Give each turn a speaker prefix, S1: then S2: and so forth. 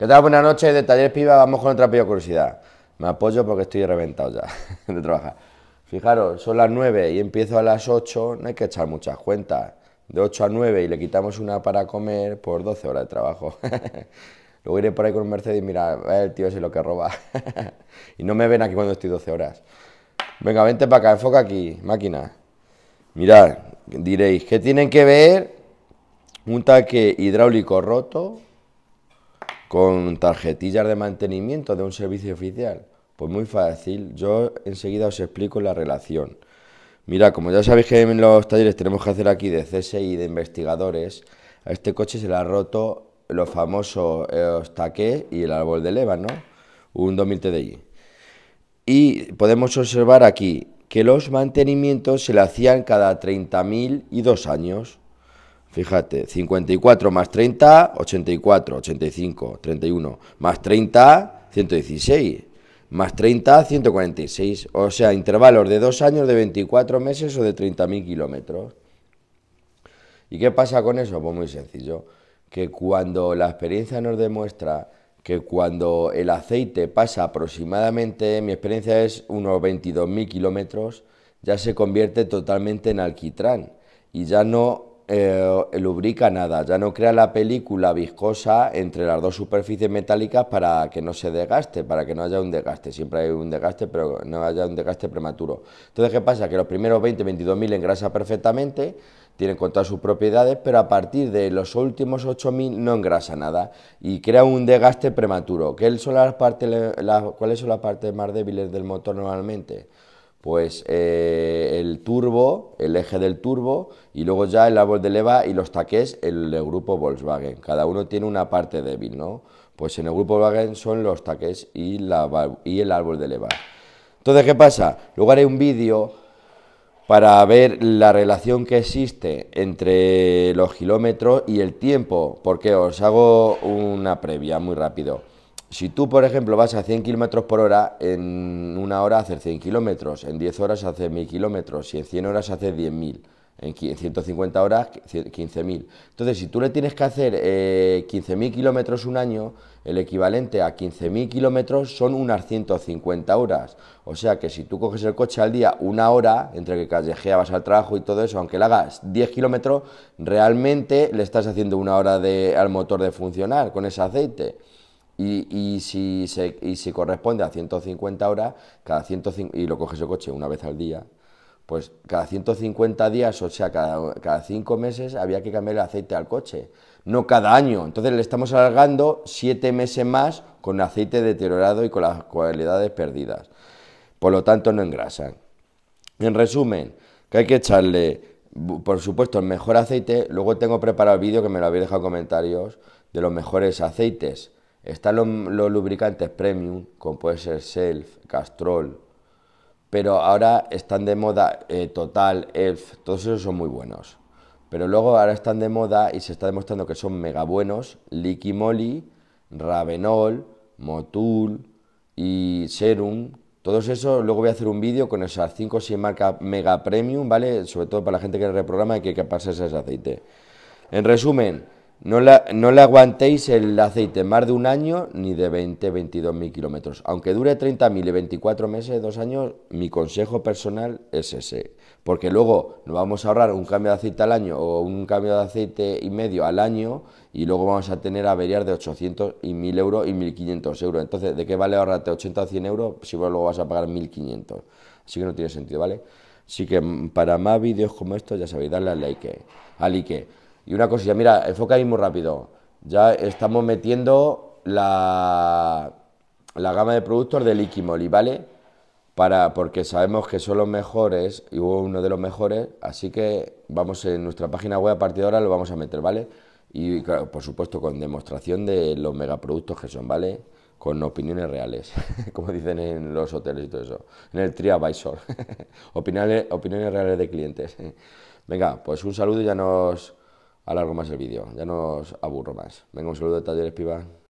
S1: ¿Qué tal? Buenas noches, de Taller Piva vamos con otra pequeña curiosidad. Me apoyo porque estoy reventado ya de trabajar. Fijaros, son las 9 y empiezo a las 8, no hay que echar muchas cuentas. De 8 a 9 y le quitamos una para comer por 12 horas de trabajo. Luego iré por ahí con un Mercedes y mira, el tío es lo que roba. y no me ven aquí cuando estoy 12 horas. Venga, vente para acá, enfoca aquí, máquina. Mirad, diréis, ¿qué tienen que ver un taque hidráulico roto con tarjetillas de mantenimiento de un servicio oficial? Pues muy fácil, yo enseguida os explico la relación. Mira, como ya sabéis que en los talleres tenemos que hacer aquí de CSI de investigadores, a este coche se le ha roto los famosos eh, y el árbol de leva, ¿no? Un 2000 TDI. Y podemos observar aquí que los mantenimientos se le hacían cada 30.000 y dos años. Fíjate, 54 más 30, 84, 85, 31, más 30, 116, más 30, 146. O sea, intervalos de dos años, de 24 meses o de 30.000 kilómetros. ¿Y qué pasa con eso? Pues muy sencillo, que cuando la experiencia nos demuestra que cuando el aceite pasa aproximadamente, mi experiencia es unos 22.000 kilómetros, ya se convierte totalmente en alquitrán y ya no eh, lubrica nada, ya no crea la película viscosa entre las dos superficies metálicas para que no se desgaste, para que no haya un desgaste, siempre hay un desgaste, pero no haya un desgaste prematuro. Entonces, ¿qué pasa? Que los primeros 20-22 mil engrasa perfectamente, tienen con todas sus propiedades, pero a partir de los últimos 8.000 no engrasa nada y crea un desgaste prematuro. ¿Cuáles son las partes más débiles del motor normalmente? pues eh, el turbo, el eje del turbo y luego ya el árbol de leva y los taques el, el, grupo Volkswagen. Cada uno tiene una parte débil, ¿no? Pues en el grupo Volkswagen son los taques y, y el árbol de leva. Entonces, ¿qué pasa? Luego haré un vídeo para ver la relación que existe entre los kilómetros y el tiempo, porque os hago una previa muy rápido. Si tú, por ejemplo, vas a 100 kilómetros por hora, en una hora haces 100 kilómetros, en 10 horas haces 1000 kilómetros, y en 100 horas haces 10.000, en 150 horas 15.000. Entonces, si tú le tienes que hacer 15.000 eh, kilómetros un año, el equivalente a 15.000 kilómetros son unas 150 horas. O sea que si tú coges el coche al día una hora, entre que callejea, vas al trabajo y todo eso, aunque le hagas 10 kilómetros, realmente le estás haciendo una hora de, al motor de funcionar con ese aceite. Y, si se, y si corresponde a 150 horas, cada 150, y lo coge el coche una vez al día, pues cada 150 días, o sea, cada, cada 5 meses había que cambiar el aceite al coche, no cada año. Entonces le estamos alargando 7 meses más con aceite deteriorado y con las cualidades perdidas. Por lo tanto, no engrasan. En resumen, que hay que echarle, por supuesto, el mejor aceite. Luego tengo preparado el vídeo que me lo habéis dejado en comentarios de los mejores aceites están los, lubricantes premium, como puede ser Self, Castrol, pero ahora están de moda eh, Total, Elf, todos esos son muy buenos. Pero luego ahora están de moda y se está demostrando que son mega buenos Moly, Ravenol, Motul y Serum. Todos esos, luego voy a hacer un vídeo con esas 5 o 6 marcas mega premium, ¿vale? Sobre todo para la gente que reprograma y que que ese aceite. En resumen, no, la, no le aguantéis el aceite más de un año ni de 20, 22 mil kilómetros. Aunque dure 30.000 y 24 meses, dos años, mi consejo personal es ese. Porque luego nos vamos a ahorrar un cambio de aceite al año o un cambio de aceite y medio al año y luego vamos a tener averías de 800 y 1.000 euros y 1.500 euros. Entonces, ¿de qué vale ahorrarte 80 o 100 euros si vos luego vas a pagar 1.500? Así que no tiene sentido, ¿vale? Así que mm, para más vídeos como estos, ya sabéis, darle al like. Al like. Y una cosilla, mira, enfoca ahí muy rápido. Ya estamos metiendo la, la gama de productos de Iquimoli, ¿vale? Para, porque sabemos que son los mejores y hubo uno de los mejores, así que vamos en nuestra página web a partir de ahora lo vamos a meter, ¿vale? Y por supuesto con demostración de los megaproductos que son, ¿vale? Con opiniones reales, como dicen en los hoteles y todo eso, en el TriAdvisor, opiniones, opiniones reales de clientes. Venga, pues un saludo y ya nos alargo más el vídeo, ya no os aburro más. Venga, un saludo de Talleres Piba.